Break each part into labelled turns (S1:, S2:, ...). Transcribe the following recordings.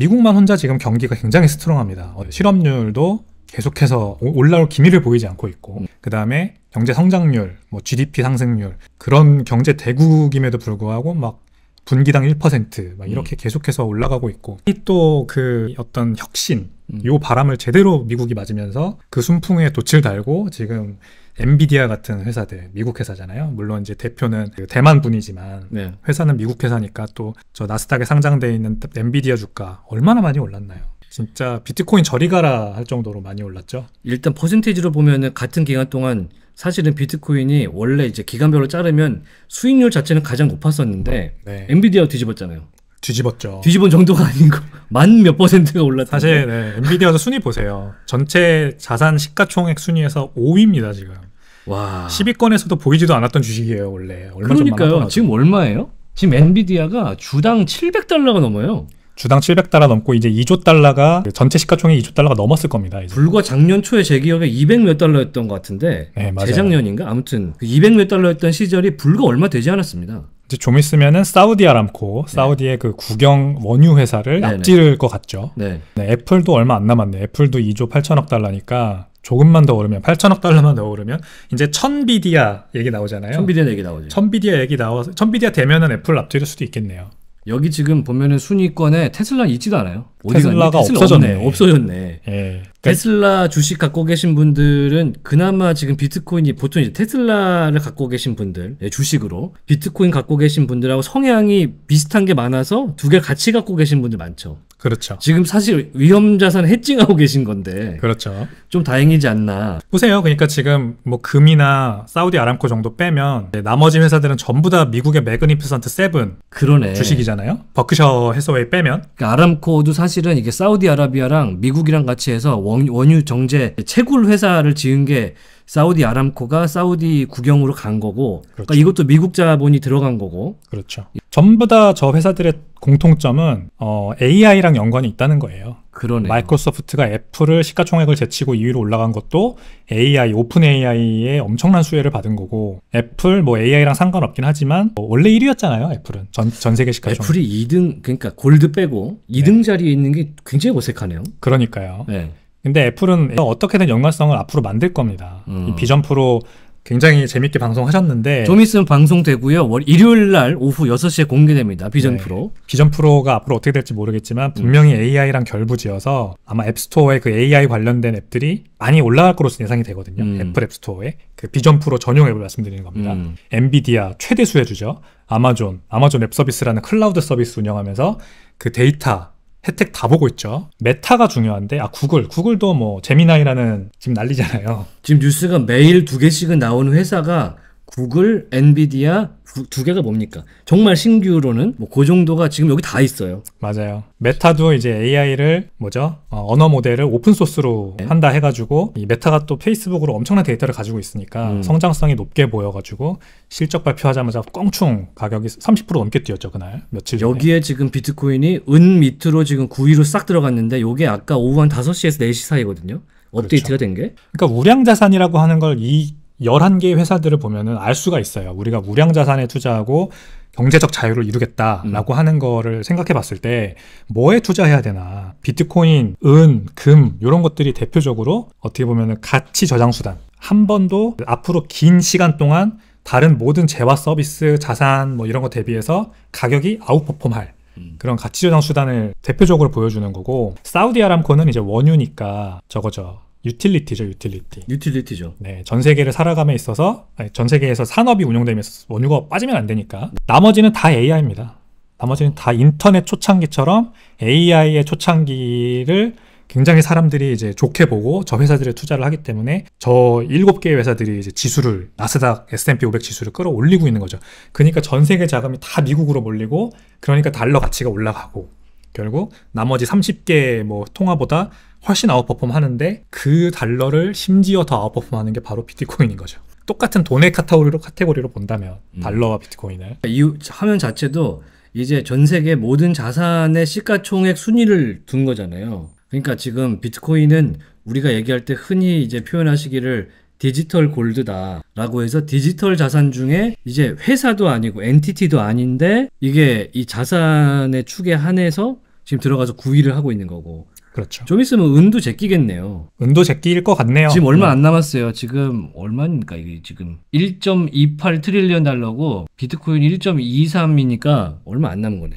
S1: 미국만 혼자 지금 경기가 굉장히 스트롱합니다. 어, 실업률도 계속해서 올라올 기미를 보이지 않고 있고 음. 그 다음에 경제 성장률, 뭐 GDP 상승률 그런 경제 대국임에도 불구하고 막 분기당 1%막 이렇게 음. 계속해서 올라가고 있고 또 그 어떤 혁신 음. 요 바람을 제대로 미국이 맞으면서 그 순풍에 도치를 달고 지금 엔비디아 같은 회사들 미국 회사잖아요. 물론 이제 대표는 그 대만 분이지만 네. 회사는 미국 회사니까 또 저 나스닥에 상장돼 있는 엔비디아 주가 얼마나
S2: 많이 올랐나요? 진짜 비트코인 저리 가라 할 정도로 많이 올랐죠. 일단 퍼센테이지로 보면은 같은 기간 동안 사실은 비트코인이 원래 이제 기간별로 자르면 수익률 자체는 가장 높았었는데 네. 엔비디아 뒤집었잖아요. 뒤집었죠. 뒤집은 정도가 아니고 만몇
S1: 퍼센트가 올랐다. 사실 네, 엔비디아에 순위 보세요. 전체 자산 시가총액 순위에서 5위입니다 지금. 와. 10위권에서도 보이지도 않았던 주식이에요 원래. 얼마 그러니까요. 지금 얼마예요? 지금 엔비디아가 주당 700달러가 넘어요. 주당 700달러 넘고 이제 2조 달러가 전체 시가총액 2조 달러가 넘었을 겁니다. 이제.
S2: 불과 작년 초에 제 기억에
S1: 200몇 달러였던 것 같은데 네,
S2: 재작년인가 아무튼 200몇 그 달러였던 시절이 불과 얼마 되지 않았습니다.
S1: 이제 좀 있으면은 사우디아람코, 네. 사우디의 네. 그 국영 원유 회사를 네네. 납치를 것 같죠. 네. 네. 애플도 얼마 안 남았네. 애플도 2조 8천억 달러니까 조금만 더 오르면 8천억 달러만 더 오르면 이제 천비디아 얘기 나오잖아요. 천비디아 얘기 나오죠. 천비디아 얘기 나와서
S2: 천비디아 되면은 애플 납치일 수도 있겠네요. 여기 지금 보면은 순위권에 테슬라 있지도 않아요. 테슬라가 없어졌네. 없어졌네. 예. 그러니까 테슬라 주식 갖고 계신 분들은 그나마 지금 비트코인이 보통 이제 테슬라를 갖고 계신 분들 예, 주식으로 비트코인 갖고 계신 분들하고 성향이 비슷한 게 많아서 두 개 같이 갖고 계신 분들 많죠. 그렇죠. 지금 사실 위험 자산 해칭하고 계신 건데. 그렇죠. 좀 다행이지 않나. 보세요.
S1: 그러니까 지금 뭐 금이나 사우디 아람코 정도 빼면 나머지 회사들은 전부 다 미국의
S2: 매그니피센트 세븐 그러네. 주식이잖아요. 버크셔 해서웨이 빼면. 그러니까 아람코도 사실은 이게 사우디아라비아랑 미국이랑 같이 해서 원유 정제 채굴 회사를 지은 게 사우디 아람코가 사우디 국영으로 간 거고 그러니까 그렇죠. 그러니까 이것도 미국 자본이 들어간
S1: 거고 그렇죠. 전부 다 저 회사들의 공통점은 어, AI랑 연관이 있다는 거예요. 그러네. 마이크로소프트가 애플을 시가총액을 제치고 2위로 올라간 것도 AI, 오픈 AI의 엄청난 수혜를 받은 거고 애플 뭐 AI랑 상관없긴 하지만 뭐 원래 1위였잖아요. 애플은 전, 전 세계 시가총액. 애플이 2등 그러니까 골드 빼고 2등 네. 자리에 있는 게 굉장히 어색하네요. 그러니까요. 네. 근데 애플은 어떻게든 연관성을 앞으로 만들 겁니다. 음. 비전 프로 굉장히 재밌게 방송하셨는데 좀 있으면 방송되고요. 월 일요일 날 오후 6시에 공개됩니다. 비전 네. 프로. 비전 프로가 앞으로 어떻게 될지 모르겠지만 음. 분명히 AI랑 결부지어서 아마 앱스토어에 그 AI 관련된 앱들이 많이 올라갈 것으로 예상이 되거든요. 음. 애플 앱스토어에 그 비전 프로 전용 앱을 말씀드리는 겁니다. 음. 엔비디아 최대 수혜주죠. 아마존, 아마존 앱 서비스라는 클라우드 서비스 운영하면서 그 데이터 혜택 다 보고 있죠. 메타가 중요한데 아 구글 구글도 뭐 제미나이라는 지금 난리잖아요. 지금
S2: 뉴스가 매일 두 개씩은 나오는 회사가 구글, 엔비디아, 두 개가 뭡니까? 정말 신규로는 뭐그 정도가 지금 여기 다 있어요. 맞아요. 메타도 이제
S1: AI를 뭐죠? 어, 언어 모델을 오픈 소스로 네. 한다 해가지고 이 메타가 또 페이스북으로 엄청난 데이터를 가지고 있으니까 음. 성장성이 높게 보여가지고 실적 발표하자마자 껑충
S2: 가격이 30% 넘게 뛰었죠 그날 며칠 여기에 지금 비트코인이 은 밑으로 지금 9위로 싹 들어갔는데 요게 아까 오후 한 5시에서 4시 사이거든요. 업데이트가 그렇죠. 된 게. 그러니까 우량 자산이라고
S1: 하는 걸이 1 1 개의 회사들을 보면은 알 수가 있어요. 우리가 우량 자산에 투자하고 경제적 자유를 이루겠다라고 음. 하는 거를 생각해 봤을 때 뭐에 투자해야 되나 비트코인, 은, 금 이런 것들이 대표적으로 어떻게 보면은 가치 저장 수단 한 번도 앞으로 긴 시간 동안 다른 모든 재화 서비스 자산 뭐 이런 거 대비해서 가격이 아웃퍼폼할 음. 그런 가치 저장 수단을 대표적으로 보여주는 거고 사우디아람코는 이제 원유니까 저거죠 유틸리티죠, 유틸리티. 유틸리티죠. 네, 전 세계를 살아감에 있어서 아니, 전 세계에서 산업이 운영되면서 원유가 빠지면 안 되니까 나머지는 다 AI입니다. 나머지는 다 인터넷 초창기처럼 AI의 초창기를 굉장히 사람들이 이제 좋게 보고 저 회사들에 투자를 하기 때문에 저 일곱 개의 회사들이 이제 지수를 나스닥 S&P 500 지수를 끌어올리고 있는 거죠. 그러니까 전 세계 자금이 다 미국으로 몰리고 그러니까 달러 가치가 올라가고 결국 나머지 30개 뭐 통화보다 훨씬 아웃퍼폼 하는데 그 달러를 심지어 더 아웃퍼폼
S2: 하는 게 바로 비트코인인 거죠. 똑같은 돈의 카테고리로 카테고리로 본다면 음. 달러와 비트코인을 이 화면 자체도 이제 전 세계 모든 자산의 시가총액 순위를 둔 거잖아요. 그러니까 지금 비트코인은 우리가 얘기할 때 흔히 이제 표현하시기를 디지털 골드다라고 해서 디지털 자산 중에 이제 회사도 아니고 엔티티도 아닌데 이게 이 자산의 축에 한해서 지금 들어가서 9위를 하고 있는 거고. 그렇죠. 좀 있으면 은도 제끼겠네요. 은도 제끼일 것 같네요. 지금 얼마 네. 안 남았어요. 지금 얼마입니까? 이게 지금 1.28 트릴리언 달러고 비트코인 1.23이니까 얼마 안 남은 거네.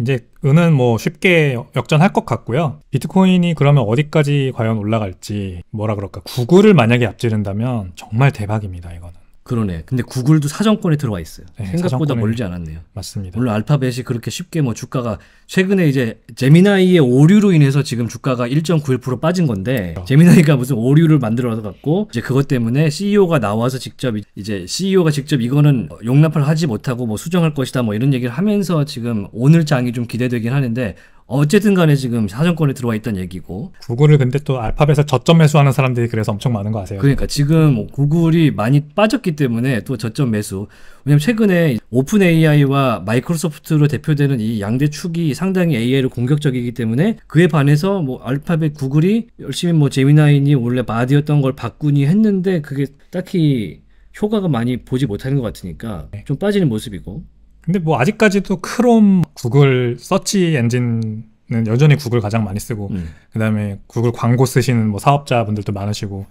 S2: 이제 은은 뭐 쉽게 역전할 것
S1: 같고요. 비트코인이 그러면 어디까지 과연 올라갈지 뭐라 그럴까? 구글을 만약에
S2: 앞지른다면 정말 대박입니다, 이거는. 그러네. 근데 구글도 사정권에 들어와 있어요. 네, 생각보다 멀지 않았네요. 맞습니다. 물론 알파벳이 그렇게 쉽게 뭐 주가가 최근에 이제 제미나이의 오류로 인해서 지금 주가가 1.91% 빠진 건데 그렇죠. 제미나이가 무슨 오류를 만들어 서 갖고 이제 그것 때문에 CEO가 나와서 직접 이제 CEO가 직접 이거는 용납을 하지 못하고 뭐 수정할 것이다 뭐 이런 얘기를 하면서 지금 오늘 장이 좀 기대되긴 하는데 어쨌든 간에 지금 사정권에 들어와 있다는 얘기고. 구글을 근데 또 알파벳에 서 저점 매수하는 사람들이 그래서 엄청 많은 거 아세요? 그러니까 지금 구글이 많이 빠졌기 때문에 또 저점 매수. 왜냐면 최근에 오픈 AI와 마이크로소프트로 대표되는 이 양대 축이 상당히 a i 를 공격적이기 때문에 그에 반해서 뭐 알파벳 구글이 열심히 뭐 제미나인이 원래 바디였던 걸 바꾸니 했는데 그게 딱히 효과가 많이 보지 못하는 것 같으니까 네. 좀 빠지는 모습이고
S1: 근데 뭐 아직까지도 크롬, 구글 서치 엔진 은 여전히 구글 가장 많이 쓰고 음. 그다음에 구글 광고 쓰시는 뭐 사업자분들도 많으시고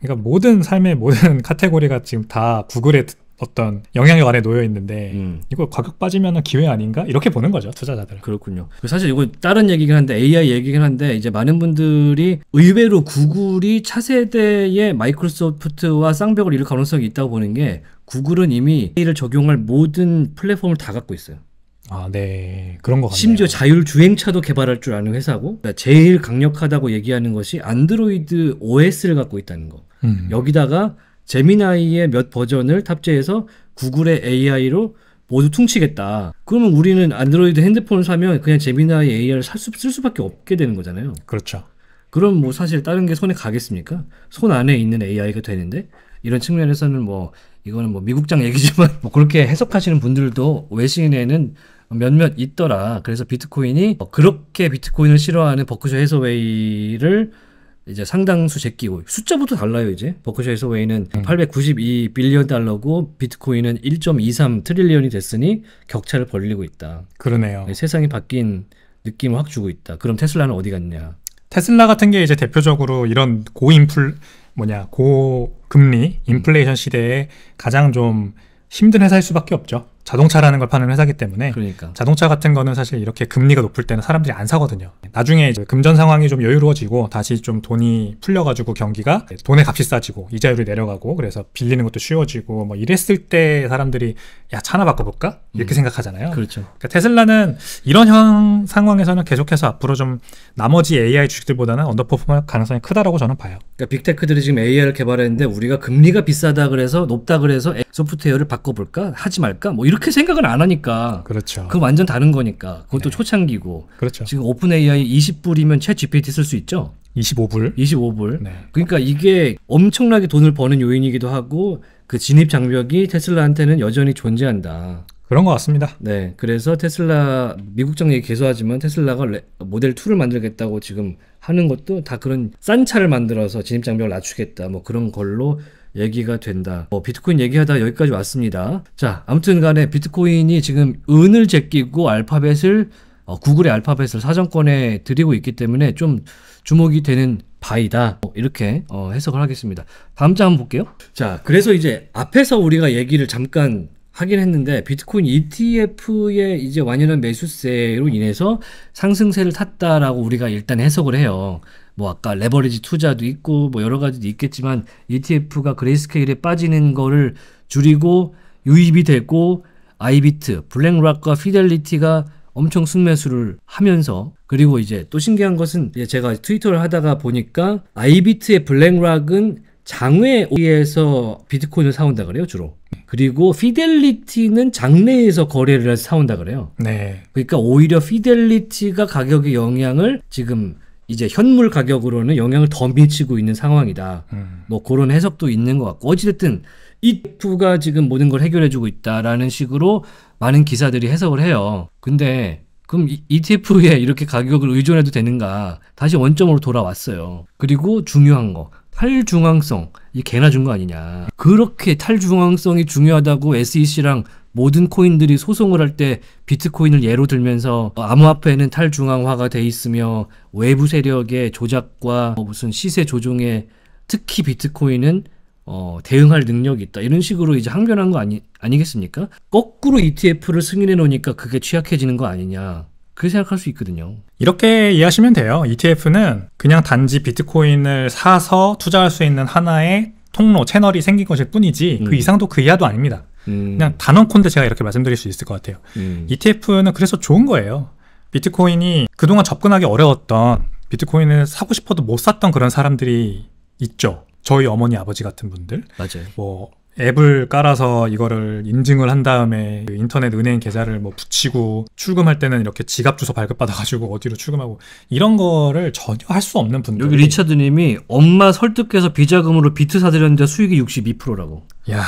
S1: 그러니까 모든 삶의 모든 카테고리가 지금 다 구글의 어떤 영향력 안에 놓여 있는데 음. 이거
S2: 가격 빠지면 기회 아닌가 이렇게 보는 거죠 투자자들. 그렇군요. 사실 이거 다른 얘기긴 한데 AI 얘기긴 한데 이제 많은 분들이 의외로 구글이 차세대의 마이크로소프트와 쌍벽을 이룰 가능성이 있다고 보는 게 구글은 이미 AI를 적용할 모든 플랫폼을 다 갖고 있어요. 아, 네. 그런 것 같네요. 심지어 자율 주행차도 개발할 줄 아는 회사고 그러니까 제일 강력하다고 얘기하는 것이 안드로이드 OS를 갖고 있다는 거. 음. 여기다가 제미나이의 몇 버전을 탑재해서 구글의 AI로 모두 퉁치겠다. 그러면 우리는 안드로이드 핸드폰을 사면 그냥 제미나이 AI를 살 수, 쓸 수밖에 없게 되는 거잖아요. 그렇죠. 그럼 뭐 사실 다른 게 손에 가겠습니까? 손 안에 있는 AI가 되는데 이런 측면에서는 뭐 이거는 뭐 미국장 얘기지만 뭐 그렇게 해석하시는 분들도 외신에는 몇몇 있더라. 그래서 비트코인이 뭐 그렇게 비트코인을 싫어하는 버크셔 해서웨이를 이제 상당수 제끼고 숫자부터 달라요 이제 버크셔 해서웨이는 892 음. 빌리언 달러고 비트코인은 1.23 트릴리언이 됐으니 격차를 벌리고 있다. 그러네요. 네, 세상이 바뀐 느낌을 확 주고 있다. 그럼 테슬라는 어디
S1: 갔냐? 테슬라 같은 게 이제 대표적으로 이런 고인플 뭐냐 고금리 인플레이션 시대에 가장 좀 힘든 회사일 수밖에 없죠. 자동차라는 걸 파는 회사기 때문에 그러니까. 자동차 같은 거는 사실 이렇게 금리가 높을 때는 사람들이 안 사거든요. 나중에 금전 상황이 좀 여유로워지고 다시 좀 돈이 풀려가지고 경기가 돈의 값이 싸지고 이자율이 내려가고 그래서 빌리는 것도 쉬워지고 뭐 이랬을 때 사람들이 야 차나 바꿔볼까 이렇게 음. 생각하잖아요. 그렇죠. 그러니까 테슬라는 이런 형 상황에서는 계속해서 앞으로 좀
S2: 나머지 AI 주식들보다는 언더퍼포먼 가능성이 크다라고 저는 봐요. 그러니까 빅테크들이 지금 AI를 개발했는데 우리가 금리가 비싸다 그래서 높다 그래서 소프트웨어를 바꿔볼까 하지 말까 뭐 이렇게 그렇게 생각을 안 하니까. 그렇죠. 그 완전 다른 거니까. 그것도 네. 초창기고. 그렇죠. 지금 오픈 AI 20불이면 챗 GPT 쓸 수 있죠? 25불. 25불. 네. 그러니까 이게 엄청나게 돈을 버는 요인이기도 하고 그 진입 장벽이 테슬라한테는 여전히 존재한다. 그런 것 같습니다. 네. 그래서 테슬라 미국정 얘기 계속 하지만 테슬라가 레, 모델 2를 만들겠다고 지금 하는 것도 다 그런 싼 차를 만들어서 진입 장벽을 낮추겠다. 뭐 그런 걸로 얘기가 된다. 뭐 비트코인 얘기하다 여기까지 왔습니다. 자, 아무튼 간에 비트코인이 지금 은을 제끼고 알파벳을 어, 구글의 알파벳을 사정권에 드리고 있기 때문에 좀 주목이 되는 바이다 뭐 이렇게 어, 해석을 하겠습니다 다음 장 한번 볼게요 자 그래서 이제 앞에서 우리가 얘기를 잠깐 하긴 했는데 비트코인 ETF의 이제 완연한 매수세로 인해서 상승세를 탔다라고 우리가 일단 해석을 해요 뭐 아까 레버리지 투자도 있고 뭐 여러 가지도 있겠지만 ETF가 그레이스케일에 빠지는 거를 줄이고 유입이 되고 아이비트, 블랙락과 피델리티가 엄청 순매수를 하면서 그리고 이제 또 신기한 것은 제가 트위터를 하다가 보니까 아이비트의 블랙락은 장외에 서 비트코인을 사온다 그래요 주로 그리고 피델리티는 장내에서 거래를 해서 사온다 그래요 네. 그러니까 오히려 피델리티가 가격의 영향을 지금 이제 현물 가격으로는 영향을 더 미치고 있는 상황이다. 음. 뭐 그런 해석도 있는 것 같고 어찌됐든 이 투가 지금 모든 걸 해결해주고 있다라는 식으로 많은 기사들이 해석을 해요. 근데 그럼 ETF에 이렇게 가격을 의존해도 되는가? 다시 원점으로 돌아왔어요. 그리고 중요한 거 탈중앙성 이 개나 준 거 아니냐? 그렇게 탈중앙성이 중요하다고 SEC랑 모든 코인들이 소송을 할 때 비트코인을 예로 들면서 암호화폐는 탈중앙화가 돼 있으며 외부 세력의 조작과 뭐 무슨 시세 조종에 특히 비트코인은 어, 대응할 능력이 있다. 이런 식으로 이제 항변한 거 아니, 아니겠습니까? 거꾸로 ETF를 승인해 놓으니까 그게 취약해지는 거 아니냐. 그렇게 생각할 수 있거든요.
S1: 이렇게 이해하시면 돼요. ETF는 그냥 단지 비트코인을 사서 투자할 수 있는 하나의 통로, 채널이 생긴 것일 뿐이지 그 음. 그 이상도 그 이하도 아닙니다. 음. 그냥 단언컨대 제가 이렇게 말씀드릴 수 있을 것 같아요. 음. ETF는 그래서 좋은 거예요. 비트코인이 그동안 접근하기 어려웠던 비트코인을 사고 싶어도 못 샀던 그런 사람들이 있죠. 저희 어머니 아버지 같은 분들. 맞아요. 뭐 앱을 깔아서 이거를 인증을 한 다음에 그 인터넷 은행 계좌를 뭐 붙이고 출금할 때는 이렇게 지갑 주소 발급받아가지고 어디로 출금하고 이런 거를 전혀 할 수 없는 분들 여기 리차드님이 엄마 설득해서 비자금으로 비트 사드렸는데 수익이 62%라고 야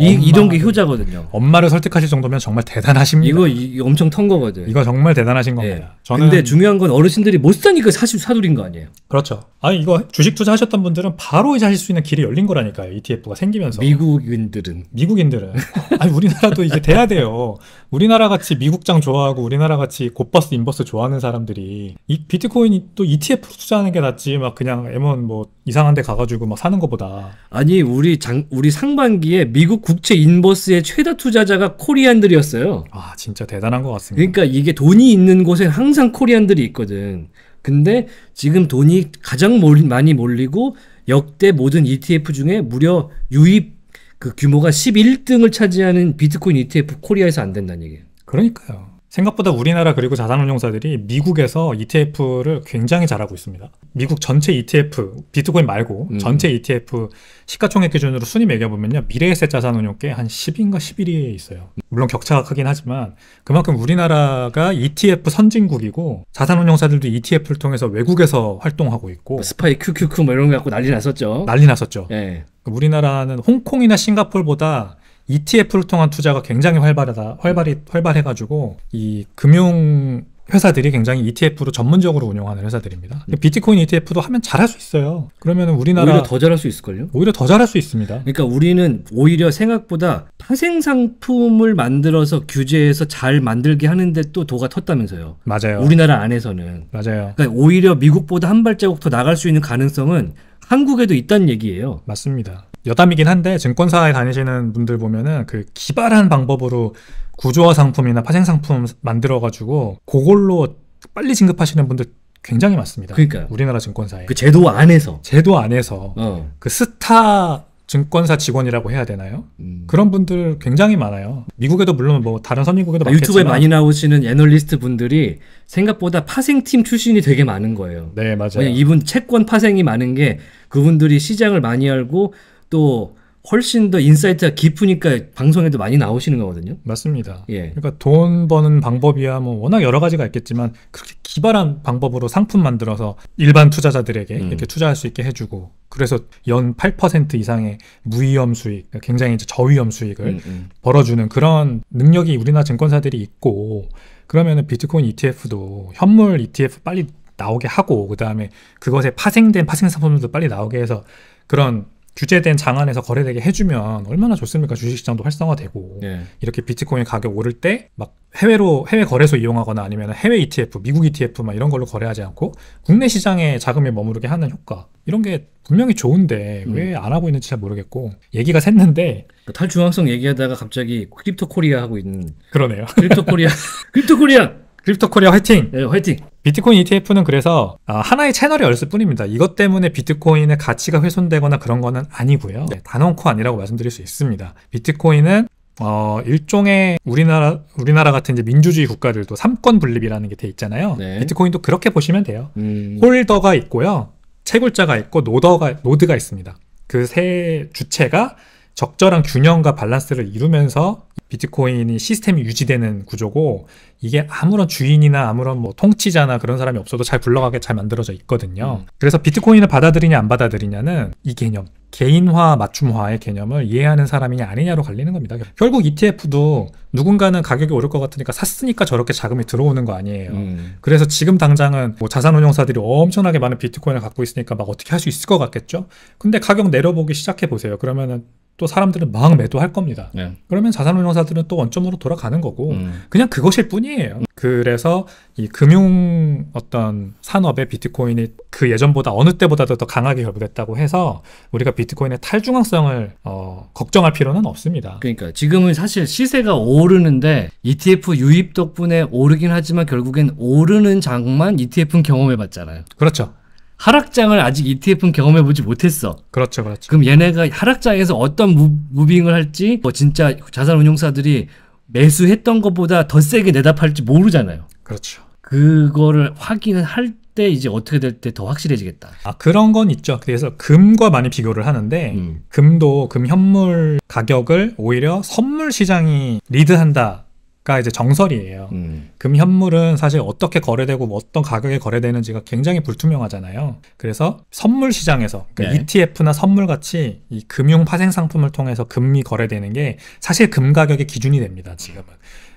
S1: 이, 이동기 효자거든요. 엄마를 설득하실 정도면 정말 대단하십니다. 이거 이, 엄청 턴 거거든. 이거 정말 대단하신 예. 겁니다. 예. 저는 근데 중요한 건 어르신들이 못 사니까 사실 사두린 거 아니에요. 그렇죠. 아니 이거 주식 투자하셨던 분들은 바로 이제 하실 수 있는 길이 열린 거라니까요. ETF가 생기면서. 미국인들은 미국인들은 아니 우리나라도 이제 돼야 돼요. 우리나라 같이 미국장 좋아하고 우리나라 같이 곱버스 인버스 좋아하는 사람들이 이 비트코인이 또 ETF 투자하는 게 낫지 막 그냥 M1 뭐 이상한 데 가가지고 막 사는 것보다 아니 우리
S2: 장 우리 상반기에 미국 국채 인버스의 최다 투자자가 코리안들이었어요. 아 진짜 대단한 것 같습니다. 그러니까 이게 돈이 있는 곳에 항상 코리안들이 있거든. 근데 지금 돈이 가장 몰, 많이 몰리고 역대 모든 ETF 중에 무려 유입 그 규모가 11등을 차지하는 비트코인 ETF 코리아에서 안 된다는 얘기예요.
S1: 그러니까요. 생각보다 우리나라 그리고 자산운용사들이 미국에서 ETF를 굉장히 잘하고 있습니다. 미국 전체 ETF, 비트코인 말고 음. 전체 ETF 시가총액 기준으로 순위 매겨보면요. 미래에셋 자산운용계 한 10인가 11위에 있어요. 물론 격차가 크긴 하지만 그만큼 우리나라가 ETF 선진국이고 자산운용사들도 ETF를 통해서 외국에서 활동하고 있고 스파이 QQQ 뭐 이런 거 갖고 난리
S2: 났었죠. 난리 났었죠. 예.
S1: 그러니까 우리나라는 홍콩이나 싱가폴보다 ETF를 통한 투자가 굉장히 활발하다, 활발이, 활발해가지고 이 금융 회사들이 굉장히 ETF로 전문적으로 운영하는 회사들입니다. 음. 비트코인 ETF도 하면 잘할 수 있어요. 그러면 우리나라 오히려 더
S2: 잘할 수 있을걸요? 오히려 더 잘할 수 있습니다. 그러니까 우리는 오히려 생각보다 파생 상품을 만들어서 규제해서 잘 만들게 하는데 또 도가 텄다면서요. 맞아요. 우리나라 안에서는 맞아요. 그러니까 오히려 미국보다 한 발자국 더 나갈 수 있는 가능성은 한국에도 있다는 얘기예요. 맞습니다.
S1: 여담이긴 한데 증권사에 다니시는 분들 보면은 그 기발한 방법으로 구조화 상품이나 파생 상품 만들어 가지고 그걸로 빨리 진급하시는 분들 굉장히 많습니다. 그러니까 우리나라 증권사에 그 제도 안에서 제도 안에서 어. 그 스타 증권사 직원이라고 해야 되나요? 음. 그런 분들 굉장히 많아요. 미국에도 물론 뭐 다른 선진국에도 아, 유튜브에 많이
S2: 나오시는 애널리스트 분들이 생각보다 파생팀 출신이 되게 많은 거예요. 네, 맞아요. 이분 채권 파생이 많은 게 그분들이 시장을 많이 알고 또 훨씬 더 인사이트가 깊으니까 방송에도 많이 나오시는 거거든요. 맞습니다. 예. 그러니까
S1: 돈 버는 방법이야 뭐 워낙 여러 가지가 있겠지만 그렇게 기발한 방법으로 상품 만들어서 일반 투자자들에게 음. 이렇게 투자할 수 있게 해주고 그래서 연 8% 이상의 무위험 수익, 그러니까 굉장히 이제 저위험 수익을 음, 음. 벌어주는 그런 능력이 우리나라 증권사들이 있고 그러면은 비트코인 ETF도 현물 ETF 빨리 나오게 하고 그 다음에 그것에 파생된 파생 상품들도 빨리 나오게 해서 그런 규제된 장안에서 거래되게 해주면 얼마나 좋습니까? 주식시장도 활성화되고 네. 이렇게 비트코인 가격 오를 때 막 해외로 해외 거래소 이용하거나 아니면 해외 ETF, 미국 ETF 막 이런 걸로 거래하지 않고 국내 시장에 자금이 머무르게 하는 효과 이런 게 분명히 좋은데 음. 왜안 하고 있는지 잘 모르겠고 얘기가 샜는데
S2: 그 탈중앙성 얘기하다가 갑자기 크립토 코리아 하고 있는 그러네요.
S1: 크립토 코리아 크립토 코리아 크립토 코리아 화이팅! 네, 화이팅! 비트코인 ETF는 그래서 아, 하나의 채널이 열렸을 뿐입니다. 이것 때문에 비트코인의 가치가 훼손되거나 그런 거는 아니고요. 네, 단언코 아니라고 말씀드릴 수 있습니다. 비트코인은 어, 일종의 우리나라, 우리나라 같은 이제 민주주의 국가들도 삼권 분립이라는 게 돼 있잖아요. 네. 비트코인도 그렇게 보시면 돼요. 음. 홀더가 있고요. 채굴자가 있고 노더가, 노드가 있습니다. 그 세 주체가 적절한 균형과 밸런스를 이루면서 비트코인이 시스템이 유지되는 구조고 이게 아무런 주인이나 아무런 뭐 통치자나 그런 사람이 없어도 잘 굴러가게 잘 만들어져 있거든요. 음. 그래서 비트코인을 받아들이냐 안 받아들이냐는 이 개념, 개인화 맞춤화의 개념을 이해하는 사람이냐 아니냐로 갈리는 겁니다. 결국 ETF도 누군가는 가격이 오를 것 같으니까 샀으니까 저렇게 자금이 들어오는 거 아니에요. 음. 그래서 지금 당장은 뭐 자산운용사들이 엄청나게 많은 비트코인을 갖고 있으니까 막 어떻게 할 수 있을 것 같겠죠? 근데 가격 내려보기 시작해 보세요. 그러면은 또 사람들은 막 매도할 겁니다. 네. 그러면 자산운용사들은 또 원점으로 돌아가는 거고 음. 그냥 그것일 뿐이에요. 음. 그래서 이 금융 어떤 산업의 비트코인이 그 예전보다 어느 때보다도 더 강하게 결부됐다고 해서 우리가 비트코인의 탈중앙성을
S2: 어, 걱정할 필요는 없습니다. 그러니까 지금은 사실 시세가 오르는데 ETF 유입 덕분에 오르긴 하지만 결국엔 오르는 장만 ETF는 경험해봤잖아요. 그렇죠. 하락장을 아직 ETF는 경험해 보지 못했어. 그렇죠, 그렇죠. 그럼 얘네가 하락장에서 어떤 무, 빙을 할지, 뭐 진짜 자산운용사들이 매수했던 것보다 더 세게 내다팔지 모르잖아요. 그렇죠. 그거를 확인을 할 때 이제 어떻게
S1: 될 때 더 확실해지겠다. 아 그런 건 있죠. 그래서 금과 많이 비교를 하는데 음. 금도 금 현물 가격을 오히려 선물 시장이 리드한다. 가 이제 정설이에요. 음. 금 현물은 사실 어떻게 거래되고 뭐 어떤 가격에 거래되는지가 굉장히 불투명하잖아요. 그래서 선물 시장에서 그러니까 네. ETF나 선물 같이 이 금융 파생 상품을 통해서 금이 거래되는 게 사실 금 가격의 기준이 됩니다. 지금은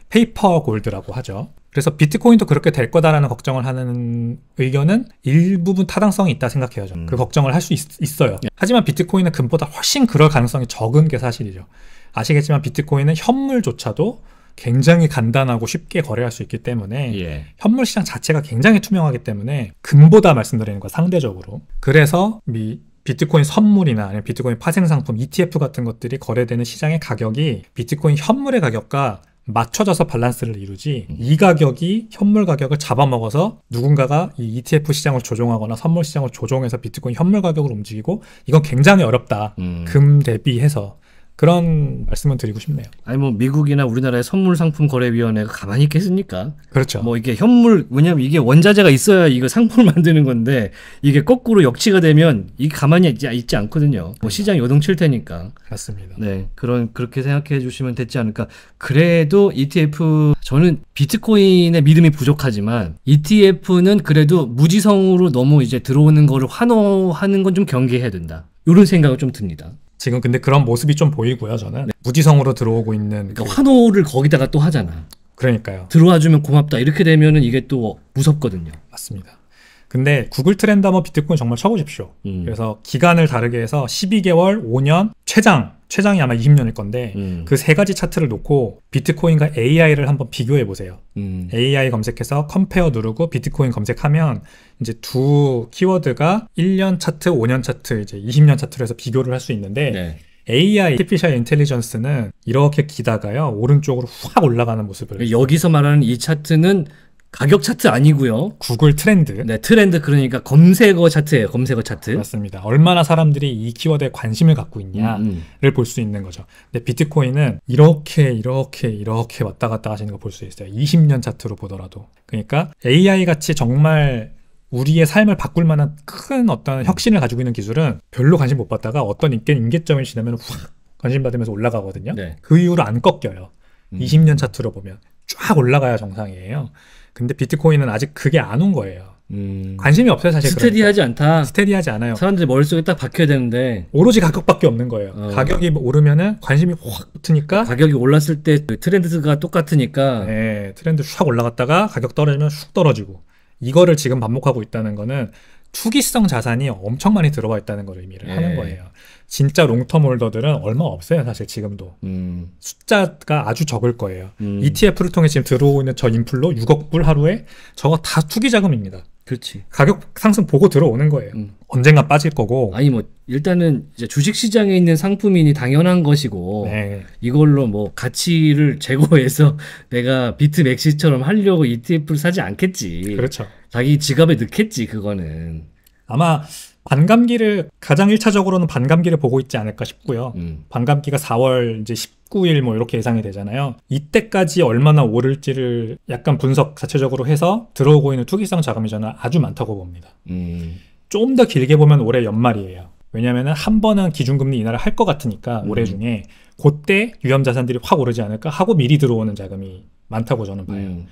S1: 페이퍼 골드라고 하죠. 그래서 비트코인도 그렇게 될 거다라는 걱정을 하는 의견은 일부분 타당성이 있다 생각해요. 저 음. 그 걱정을 할 수 있어요. 예. 하지만 비트코인은 금보다 훨씬 그럴 가능성이 적은 게 사실이죠. 아시겠지만 비트코인은 현물조차도 굉장히 간단하고 쉽게 거래할 수 있기 때문에 예. 현물 시장 자체가 굉장히 투명하기 때문에 금보다 말씀드리는 거 상대적으로 그래서 미 비트코인 선물이나 아니면 비트코인 파생 상품 ETF 같은 것들이 거래되는 시장의 가격이 비트코인 현물의 가격과 맞춰져서 밸런스를 이루지 음. 이 가격이 현물 가격을 잡아먹어서 누군가가 이 ETF 시장을 조종하거나 선물 시장을 조종해서 비트코인 현물 가격을 움직이고 이건 굉장히 어렵다 음. 금 대비해서 그런 말씀을 드리고 싶네요.
S2: 아니 뭐 미국이나 우리나라의 선물 상품 거래 위원회가 가만히 있겠습니까? 그렇죠. 뭐 이게 현물 왜냐면 이게 원자재가 있어야 이거 상품을 만드는 건데 이게 거꾸로 역치가 되면 이 가만히 있지, 있지 않거든요. 뭐 그렇죠. 시장이 요동칠 테니까. 맞습니다. 네. 그런 그렇게 생각해 주시면 됐지 않을까. 그래도 ETF 저는 비트코인의 믿음이 부족하지만 ETF는 그래도 무지성으로 너무 이제 들어오는 거를 환호하는 건 좀 경계해야 된다. 이런 생각을 좀 듭니다. 지금 근데 그런 모습이 좀 보이고요, 저는. 네, 무지성으로 들어오고 있는. 그러니까 그... 환호를 거기다가 또 하잖아.
S1: 그러니까요. 들어와주면 고맙다. 이렇게 되면은 이게 또 무섭거든요. 맞습니다. 근데 구글 트렌드 한번 비트코인 정말 쳐보십시오. 음. 그래서 기간을 다르게 해서 12개월, 5년, 최장 최장이 아마 20년일 건데 음. 그세 가지 차트를 놓고 비트코인과 AI를 한번 비교해 보세요. 음. AI 검색해서 컴페어 누르고 비트코인 검색하면 이제 두 키워드가 1년 차트, 5년 차트, 이제 20년 차트로 해서 비교를 할 수 있는데 네. AI, 티피셜 인텔리전스는 이렇게 기다가요 오른쪽으로 확 올라가는 모습을 여기서
S2: 말하는 이 차트는 가격 차트 아니고요. 구글 트렌드. 네, 트렌드 그러니까 검색어 차트예요. 검색어 차트. 맞습니다. 얼마나 사람들이 이 키워드에 관심을 갖고 있냐를 음,
S1: 음. 볼수 있는 거죠. 근데 비트코인은 이렇게 이렇게 이렇게 왔다 갔다 하시는 걸 볼 수 있어요. 20년 차트로 보더라도. 그러니까 AI 같이 정말 우리의 삶을 바꿀 만한 큰 어떤 혁신을 가지고 있는 기술은 별로 관심 못 받다가 어떤 인계, 인계점이 지나면 확 관심 받으면서 올라가거든요. 네. 그 이후로 안 꺾여요. 음. 20년 차트로 보면 쫙 올라가야 정상이에요. 근데 비트코인은 아직 그게 안 온 거예요. 음. 관심이 없어요 사실. 그러니까.
S2: 스테디하지 그러니까. 않다. 스테디하지 않아요. 사람들이 머릿속에 딱 박혀야 되는데
S1: 오로지 가격밖에 없는 거예요. 어. 가격이
S2: 뭐 오르면은 관심이 확 붙으니까 가격이 올랐을 때 그 트렌드가 똑같으니까 네,
S1: 트렌드 샥 올라갔다가 가격 떨어지면 쑥 떨어지고 이거를 지금 반복하고 있다는 거는 투기성 자산이 엄청 많이 들어와 있다는 걸 의미를 네. 하는 거예요. 진짜 롱텀 홀더들은 얼마 없어요 사실 지금도 음. 숫자가 아주 적을 거예요 음. ETF를 통해 지금 들어오고 있는 저 인플로 6억 불 하루에 저거 다 투기 자금입니다 그렇지 가격 상승
S2: 보고 들어오는 거예요 음. 언젠가 빠질 거고 아니 뭐 일단은 이제 주식 시장에 있는 상품이니 당연한 것이고 네. 이걸로 뭐 가치를 제거해서 내가 비트 맥시처럼 하려고 ETF를 사지 않겠지 그렇죠 자기 지갑에 넣겠지 그거는 아마 반감기를 가장 일차적으로는 반감기를 보고 있지 않을까 싶고요.
S1: 음. 반감기가 4월 이제 19일 뭐 이렇게 예상이 되잖아요. 이때까지 얼마나 오를지를 약간 분석 자체적으로 해서 들어오고 있는 투기성 자금 이전은 아주 많다고 봅니다. 음. 좀더 길게 보면 올해 연말이에요. 왜냐면은 한 번은 기준금리 인하를 할 것 같으니까 음. 올해 음. 중에 그때 위험 자산들이 확 오르지 않을까 하고 미리 들어오는 자금이 많다고 저는 봐요. 음.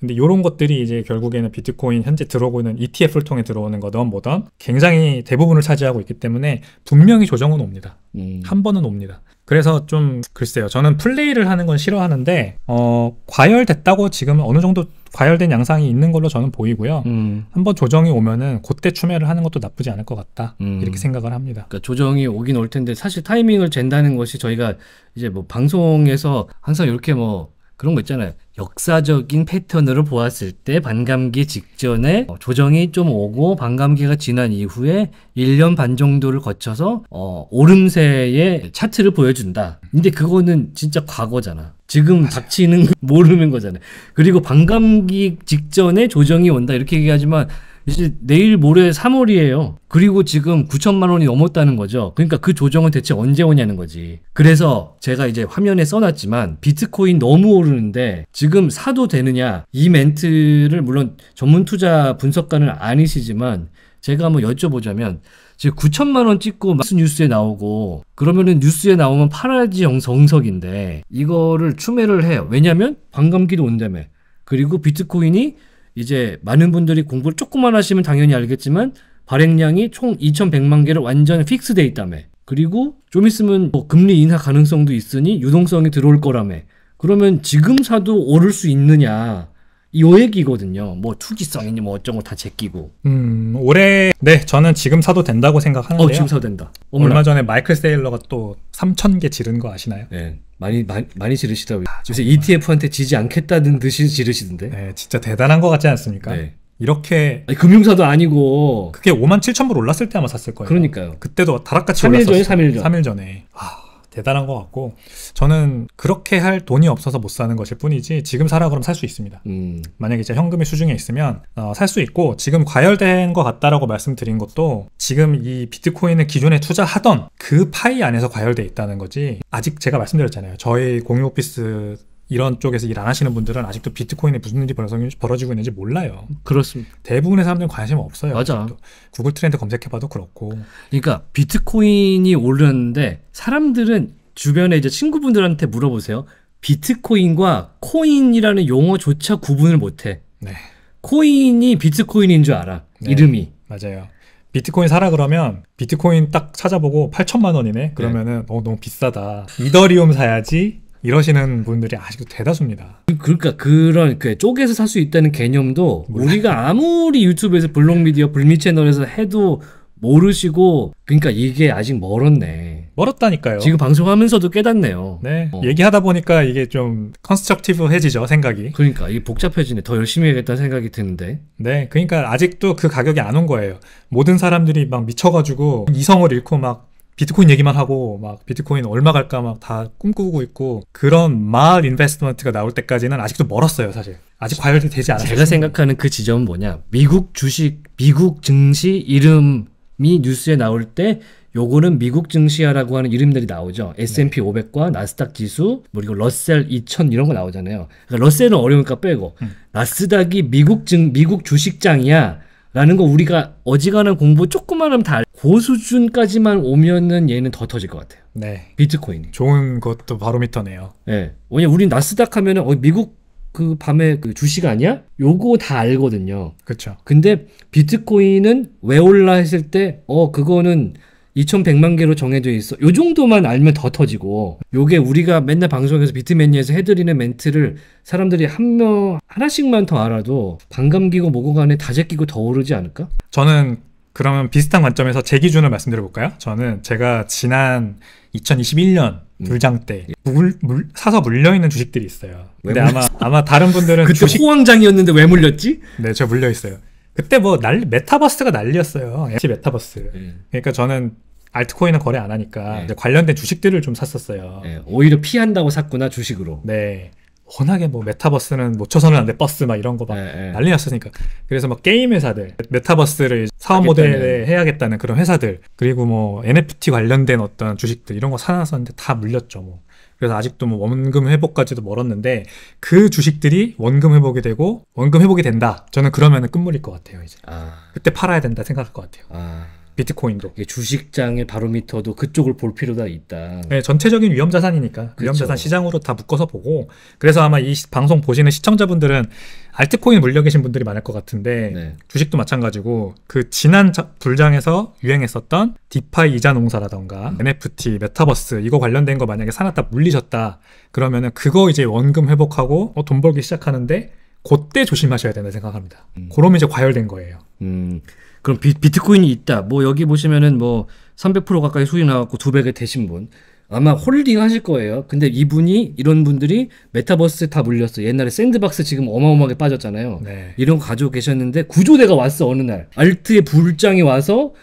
S1: 근데 이런 것들이 이제 결국에는 비트코인 현재 들어오고 있는 ETF를 통해 들어오는 거든 뭐든 굉장히 대부분을 차지하고 있기 때문에 분명히 조정은 옵니다. 음. 한 번은 옵니다. 그래서 좀 글쎄요. 저는 플레이를 하는 건 싫어하는데 어, 과열됐다고 지금 어느 정도 과열된 양상이 있는 걸로 저는 보이고요. 음. 한 번 조정이 오면은 그때 추매를 하는 것도 나쁘지 않을 것 같다. 음. 이렇게 생각을 합니다.
S2: 그러니까 조정이 오긴 올 텐데 사실 타이밍을 잰다는 것이 저희가 이제 뭐 방송에서 항상 이렇게 뭐 그런 거 있잖아요. 역사적인 패턴으로 보았을 때 반감기 직전에 어, 조정이 좀 오고 반감기가 지난 이후에 1년 반 정도를 거쳐서 어, 오름세의 차트를 보여준다. 근데 그거는 진짜 과거잖아. 지금 닥치는 모르는 거잖아요. 그리고 반감기 직전에 조정이 온다 이렇게 얘기하지만 이제 내일 모레 3월이에요. 그리고 지금 9천만 원이 넘었다는 거죠. 그러니까 그 조정은 대체 언제 오냐는 거지. 그래서 제가 이제 화면에 써놨지만 비트코인 너무 오르는데 지금 사도 되느냐 이 멘트를 물론 전문 투자 분석가는 아니시지만 제가 한번 여쭤보자면 지금 9천만 원 찍고 무슨 뉴스에 나오고 그러면은 뉴스에 나오면 팔아야지 정석인데 이거를 추매를 해요. 왜냐면 관광기도 온다며. 그리고 비트코인이 이제 많은 분들이 공부를 조금만 하시면 당연히 알겠지만 발행량이 총 2,100만 개를 완전히 픽스돼 있다며. 그리고 좀 있으면 뭐 금리 인하 가능성도 있으니 유동성이 들어올 거라며. 그러면 지금 사도 오를 수 있느냐? 요 얘기거든요. 뭐 투기성이니 뭐 어쩌고 다 제끼고. 음 올해
S1: 네 저는 지금 사도 된다고 생각하는데요. 어 지금 사도 된다. 어머나. 얼마 전에 마이클 세일러가 또 3천 개 지른 거 아시나요? 네 많이 많이, 많이 지르시더라고요. 아, 요새 ETF한테 지지 않겠다는 듯이 지르시던데. 네 진짜 대단한 것 같지 않습니까? 네. 이렇게 아니, 금융사도 아니고 그게 5만 7천 불 올랐을 때 아마 샀을 거예요. 그러니까요. 그때도 다락같이 올랐어요 전에 3일 전. 3일 전에. 아. 대단한 것 같고 저는 그렇게 할 돈이 없어서 못 사는 것일 뿐이지 지금 사라 그면살 수 있습니다. 음. 만약에 이제 현금이 수중에 있으면 어, 살 수 있고 지금 과열된 것 같다라고 말씀드린 것도 지금 이 비트코인을 기존에 투자하던 그 파이 안에서 과열돼 있다는 거지 아직 제가 말씀드렸잖아요. 저희 공유 오피스 이런 쪽에서 일 안 하시는 분들은 아직도 비트코인에 무슨 일이 벌어지고 있는지 몰라요. 그렇습니다. 대부분의 사람들은 관심 없어요. 맞아. 아직도.
S2: 구글 트렌드 검색해봐도 그렇고. 그러니까 비트코인이 오르는데 사람들은 주변에 이제 친구분들한테 물어보세요. 비트코인과 코인이라는 용어조차 구분을 못해. 네. 코인이 비트코인인 줄 알아. 네. 이름이.
S1: 맞아요. 비트코인 사라 그러면 비트코인 딱 찾아보고 8천만 원이네. 그러면은 네. 어, 너무
S2: 비싸다. 이더리움 사야지. 이러시는 분들이 아직도 대다수입니다. 그러니까 그런 그 쪼개서 살 수 있다는 개념도 몰라. 우리가 아무리 유튜브에서 블록 미디어 불미 채널에서 해도 모르시고 그러니까 이게 아직 멀었네. 멀었다니까요. 지금 방송하면서도 깨닫네요. 네. 어. 얘기하다 보니까 이게 좀 컨스트럭티브해지죠, 생각이.
S1: 그러니까 이게 복잡해지네. 더 열심히 해야겠다는 생각이 드는데. 네. 그러니까 아직도 그 가격이 안 온 거예요. 모든 사람들이 막 미쳐 가지고 이성을 잃고 막 비트코인 얘기만 하고 막 비트코인 얼마 갈까 막 다 꿈꾸고 있고 그런 마을 인베스트먼트가 나올 때까지는 아직도 멀었어요
S2: 사실 아직 과열되지 도 않았어요 제가 생각하는 그 지점은 뭐냐 미국 주식 미국 증시 이름이 뉴스에 나올 때 요거는 미국 증시야라고 하는 이름들이 나오죠. S&P 500과 나스닥 지수, 그리고 뭐 러셀 2000 이런 거 나오잖아요. 그러니까 러셀은 어려우니까 빼고 음. 나스닥이 미국 증 미국 주식장이야. 라는 거 우리가 어지간한 공부 조금만 하면 다고 수준까지만 오면은 얘는 더 터질 것 같아요. 네. 비트코인이. 좋은 것도 바로미터네요. 네. 왜냐 면우리 나스닥 하면은 어, 미국 그 밤에 그 주식 아니야? 요거 다 알거든요. 그렇죠. 근데 비트코인은 왜 올라 했을 때 어 그거는 2,100만 개로 정해져 있어. 요 정도만 알면 더 터지고, 요게 우리가 맨날 방송에서 비트맨니에서 해드리는 멘트를 사람들이 한 명, 하나씩만 더 알아도 반감기고 모공 간에 다재끼고더 오르지 않을까? 저는
S1: 그러면 비슷한 관점에서 제 기준을 말씀드려볼까요? 저는 제가 지난 2021년 음. 불장 때 물, 물, 사서 물려 있는 주식들이 있어요. 근데 아마 아마 다른 분들은 그때 주식... 호황장이었는데 왜 물렸지? 네, 저 물려 있어요. 그때 뭐 난리, 메타버스가 난리였어요. 엠 메타버스. 음. 그러니까 저는 알트코인은 거래 안 하니까 네. 관련된 주식들을 좀 샀었어요. 네. 오히려 피한다고 샀구나 주식으로. 네. 워낙에 뭐 메타버스는 못 쳐서는 안돼 버스 막 이런 거 막 난리 났으니까 그래서 뭐 게임 회사들 메타버스를 사업 모델에 해야겠다는 그런 회사들 그리고 뭐 NFT 관련된 어떤 주식들 이런 거 사놨었는데 다 물렸죠 뭐 그래서 아직도 뭐 원금 회복까지도 멀었는데 그 주식들이 원금 회복이 되고 원금 회복이 된다. 저는 그러면은 끝물일 것 같아요. 이제 아. 그때 팔아야 된다 생각할
S2: 것 같아요. 아. 비트코인도 주식장의 바로미터도 그쪽을 볼 필요가 있다. 네,
S1: 전체적인 위험 자산이니까 그 위험 자산 시장으로 다 묶어서 보고 그래서 아마 이 방송 보시는 시청자분들은 알트코인 물려 계신 분들이 많을 것 같은데 네. 주식도 마찬가지고 그 지난 불장에서 유행했었던 디파이 이자 농사라던가 음. NFT, 메타버스 이거 관련된 거 만약에 사놨다 물리셨다 그러면은 그거 이제 원금 회복하고 어, 돈 벌기 시작하는데
S2: 그때 조심하셔야 된다 생각합니다. 음. 그럼 이제 과열된 거예요. 음. 그럼 비, 트코인이 있다. 뭐 여기 보시면은 뭐 300% 가까이 수익 나왔고 두 배가 되신 분. 아마 홀딩 하실 거예요. 근데 이분이 이런 분들이 메타버스에 다 물렸어. 옛날에 샌드박스 지금 어마어마하게 빠졌잖아요. 네. 이런 거 가지고 계셨는데 구조대가 왔어 어느 날. 알트의 불장이 와서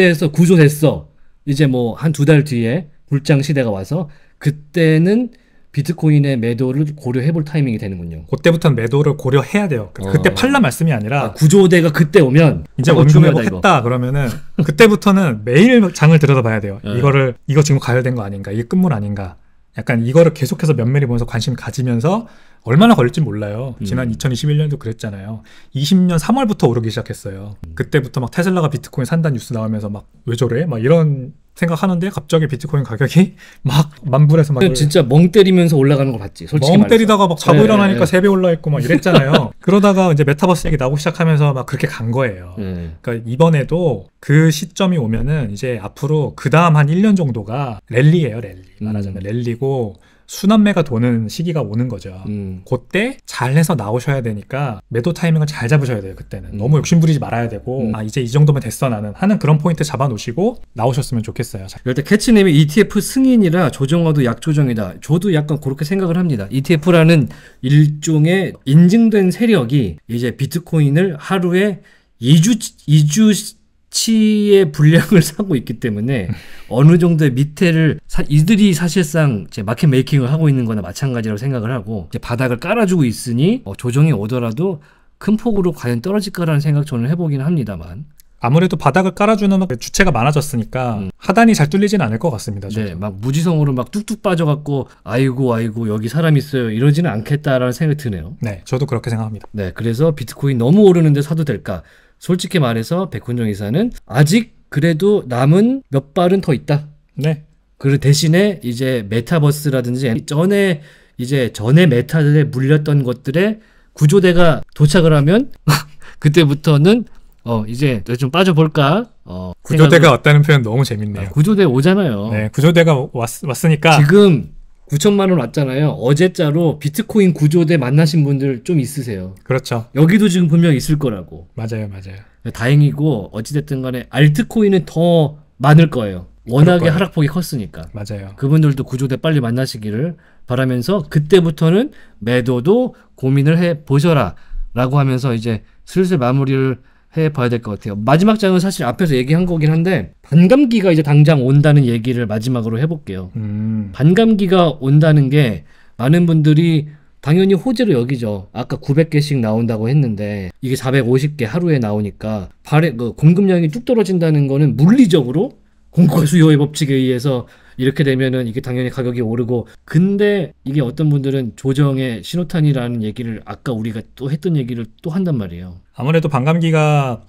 S2: 구조대에서 구조됐어. 이제 뭐 한 두 달 뒤에 불장 시대가 와서 그때는 비트코인의 매도를 고려해 볼 타이밍이 되는군요. 그때부터는 매도를 고려해야 돼요. 그 어. 그때 팔라 말씀이 아니라 아, 구조대가 그때 오면 이제 어, 원금 회복했다
S1: 그러면은 그때부터는 매일 장을 들여다봐야 돼요. 네. 이거를 이거 지금 가열된 거 아닌가? 이게 끝물 아닌가? 약간 이거를 계속해서 면밀히 보면서 관심 가지면서 얼마나 걸릴지 몰라요. 음. 지난 2021년도 그랬잖아요. 20년 3월부터 오르기 시작했어요. 음. 그때부터 막 테슬라가 비트코인 산다 뉴스 나오면서 막 왜 저래? 막 이런 생각하는데 갑자기 비트코인 가격이 막
S2: 만불에서 막 진짜 멍 때리면서 올라가는 거 봤지. 솔직히 멍 때리다가 막 자고 네, 일어나니까 네. 세배 올라 있고 막 이랬잖아요.
S1: 그러다가 이제 메타버스 얘기 나오고 시작하면서 막 그렇게 간 거예요. 네. 그러니까 이번에도 그 시점이 오면은 이제 앞으로 그 다음 한 1년 정도가 랠리예요, 랠리. 말하자면 음. 랠리고 순환매가 도는 시기가 오는 거죠. 음. 그때 잘해서 나오셔야 되니까 매도 타이밍을 잘 잡으셔야 돼요. 그때는 음. 너무 욕심부리지 말아야 되고 음. 아 이제 이 정도면
S2: 됐어 나는 하는 그런 포인트 잡아놓으시고 나오셨으면 좋겠어요. 이럴 때 캐치님이 ETF 승인이라 조정어도 약조정이다. 저도 약간 그렇게 생각을 합니다. ETF라는 일종의 인증된 세력이 이제 비트코인을 하루에 2주 2주 수치의 분량을 사고 있기 때문에 어느 정도의 밑에를 사, 이들이 사실상 이제 마켓 메이킹을 하고 있는 거나 마찬가지라고 생각을 하고 이제 바닥을 깔아주고 있으니 어, 조정이 오더라도 큰 폭으로 과연 떨어질까라는 생각 저는 해보긴 합니다만 아무래도 바닥을 깔아주는 주체가 많아졌으니까 음. 하단이 잘 뚫리진 않을 것 같습니다. 저는. 네, 막 무지성으로 막 뚝뚝 빠져갖고 아이고 아이고 여기 사람 있어요 이러지는 않겠다라는 생각이 드네요. 네, 저도 그렇게 생각합니다. 네, 그래서 비트코인 너무 오르는데 사도 될까? 솔직히 말해서 백훈정 이사는 아직 그래도 남은 몇 발은 더 있다. 네. 그 대신에 이제 메타버스라든지 전에 이제 전에 메타들에 물렸던 것들의 구조대가 도착을 하면 그때부터는 어 이제 좀 빠져볼까 어, 구조대가 생각을... 왔다는 표현 너무 재밌네요. 아, 구조대 오잖아요. 네, 구조대가 왔, 왔으니까 지금 9천만 원 왔잖아요. 어제자로 비트코인 구조대 만나신 분들 좀 있으세요. 그렇죠. 여기도 지금 분명 있을 거라고. 맞아요, 맞아요. 다행이고 어찌됐든 간에 알트코인은 더 많을 거예요. 워낙에 하락폭이 컸으니까. 맞아요. 그분들도 구조대 빨리 만나시기를 바라면서 그때부터는 매도도 고민을 해 보셔라. 라고 하면서 이제 슬슬 마무리를 해봐야 될 것 같아요. 마지막 장은 사실 앞에서 얘기한 거긴 한데 반감기가 이제 당장 온다는 얘기를 마지막으로 해볼게요. 음. 반감기가 온다는 게 많은 분들이 당연히 호재로 여기죠. 아까 900개씩 나온다고 했는데 이게 450개 하루에 나오니까 발에 그 공급량이 뚝 떨어진다는 거는 물리적으로 공과 수요의 법칙에 의해서 이렇게 되면은 이게 당연히 가격이 오르고 근데 이게 어떤 분들은 조정의 신호탄이라는 얘기를 아까 우리가 또 했던 얘기를 또 한단 말이에요. 아무래도 반감기가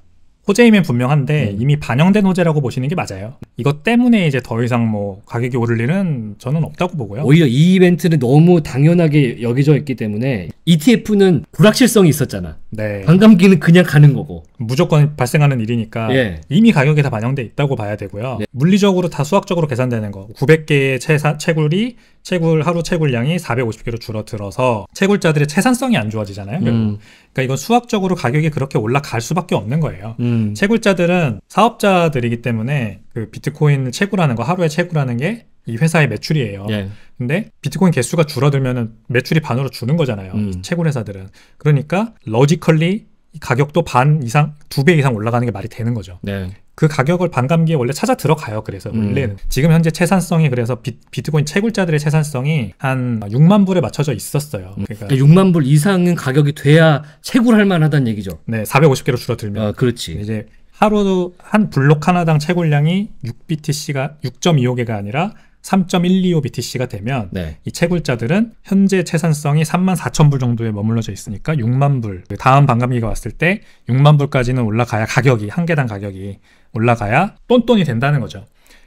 S2: 호재이면 분명한데
S1: 음. 이미 반영된 호재라고 보시는 게 맞아요. 이것 때문에 이제 더 이상 뭐 가격이 오를 일은 저는 없다고 보고요. 오히려
S2: 이 이벤트는 너무 당연하게 여겨져 있기 때문에 ETF는 불확실성이 있었잖아. 네. 안 감기는 그냥 가는 거고. 무조건 발생하는 일이니까 예.
S1: 이미 가격에 다 반영돼 있다고 봐야 되고요. 네. 물리적으로 다 수학적으로 계산되는 거. 900개의 채사, 채굴이 채굴 하루 채굴량이 450개로 줄어들어서 채굴자들의 채산성이 안 좋아지잖아요. 음. 그러니까 이건 수학적으로 가격이 그렇게 올라갈 수밖에 없는 거예요. 음. 채굴자들은 사업자들이기 때문에 그 비트코인 채굴하는 거 하루에 채굴하는 게이 회사의 매출이에요. 예. 근데 비트코인 개수가 줄어들면 매출이 반으로 주는 거잖아요. 음. 채굴 회사들은. 그러니까 러지컬리 가격도 반 이상 두 배 이상 올라가는 게 말이 되는 거죠. 네. 그 가격을 반감기에 원래 찾아 들어가요. 그래서 음. 원래는 음. 지금 현재 채산성이 그래서 비, 트코인 채굴자들의 채산성이 한 6만 불에 맞춰져 있었어요. 음. 그러니까, 그러니까 6만 불 이상은 가격이 돼야 채굴할 만하다는 얘기죠. 네, 450개로 줄어들면. 아, 그렇지. 이제 하루 한 블록 하나당 채굴량이 6BTC가 6.25개가 아니라 3.125BTC가 되면 네. 이 채굴자들은 현재 채산성이 3만 4천 불 정도에 머물러져 있으니까 6만 불 그 다음 반감기가 왔을 때 6만 불까지는 올라가야 가격이 한 개당 가격이 올라가야 똔똔이 된다는 거죠.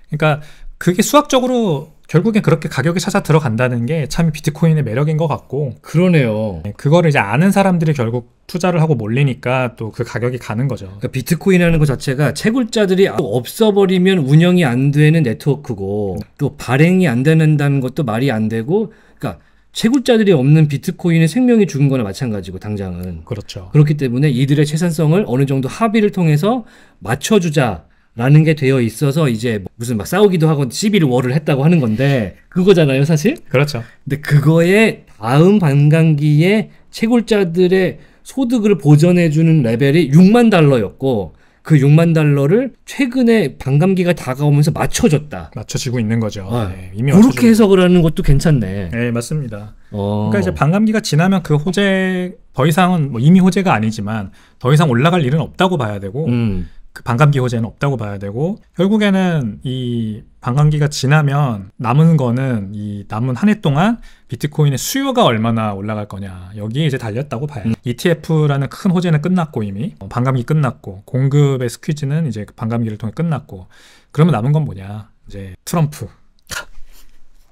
S1: 그러니까 그게 수학적으로 결국엔 그렇게 가격이 찾아 들어간다는 게 참 비트코인의 매력인 것 같고 그러네요. 네, 그거를 이제 아는
S2: 사람들이 결국 투자를 하고 몰리니까 또 그 가격이 가는 거죠. 그러니까 비트코인이라는 것 자체가 채굴자들이 없어버리면 운영이 안 되는 네트워크고 네. 또 발행이 안 된다는 것도 말이 안 되고 그러니까 채굴자들이 없는 비트코인의 생명이 죽은 거나 마찬가지고 당장은 그렇죠. 그렇기 때문에 이들의 채산성을 어느 정도 합의를 통해서 맞춰주자. 라는 게 되어 있어서 이제 무슨 막 싸우기도 하고 시비를 월을 했다고 하는 건데 그거잖아요 사실 그렇죠 근데 그거에 다음 반감기에 채굴자들의 소득을 보전해주는 레벨이 6만 달러였고 그 6만 달러를 최근에 반감기가 다가오면서 맞춰졌다 맞춰지고 있는 거죠. 아, 네, 이미 그렇게 해석을 하는 것도
S1: 괜찮네. 네, 맞습니다.
S2: 어. 그러니까 이제
S1: 반감기가 지나면 그 호재 더 이상은 뭐 이미 호재가 아니지만 더 이상 올라갈 일은 없다고 봐야 되고 음. 그 반감기 호재는 없다고 봐야 되고 결국에는 이 반감기가 지나면 남은 거는 이 남은 한 해 동안 비트코인의 수요가 얼마나 올라갈 거냐 여기에 이제 달렸다고 봐요. 음. E ETF라는 큰 호재는 끝났고 이미 반감기 어, 끝났고 공급의 스퀴즈는 이제 반감기를 그 통해 끝났고 그러면 남은 건 뭐냐 이제 트럼프